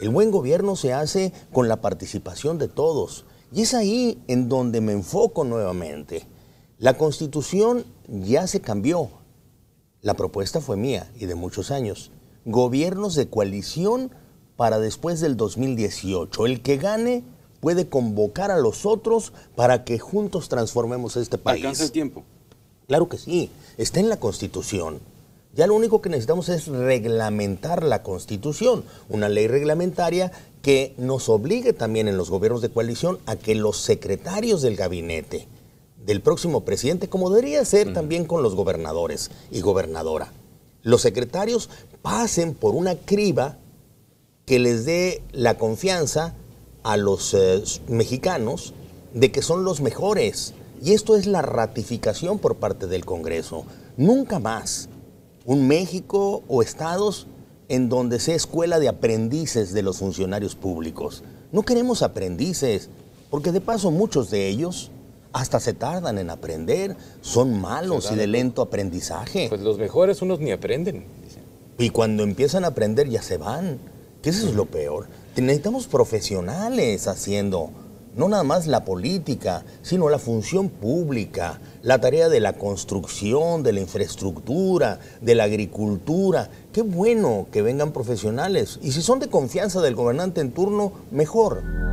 El buen gobierno se hace con la participación de todos. Y es ahí en donde me enfoco nuevamente. La constitución ya se cambió. La propuesta fue mía y de muchos años. Gobiernos de coalición para después del 2018. El que gane puede convocar a los otros para que juntos transformemos este país. ¿Alcanza el tiempo? Claro que sí, está en la Constitución. Ya lo único que necesitamos es reglamentar la constitución, una ley reglamentaria que nos obligue también en los gobiernos de coalición a que los secretarios del gabinete del próximo presidente, como debería ser también con los gobernadores y gobernadora, los secretarios pasen por una criba que les dé la confianza a los eh, mexicanos de que son los mejores. Y esto es la ratificación por parte del Congreso. Nunca más un México o estados en donde sea escuela de aprendices de los funcionarios públicos. No queremos aprendices, porque de paso muchos de ellos hasta se tardan en aprender, son malos y de lento aprendizaje. Pues los mejores unos ni aprenden. Y cuando empiezan a aprender ya se van, que eso es lo peor. Necesitamos profesionales haciendo no nada más la política, sino la función pública, la tarea de la construcción, de la infraestructura, de la agricultura. Qué bueno que vengan profesionales y si son de confianza del gobernante en turno, mejor.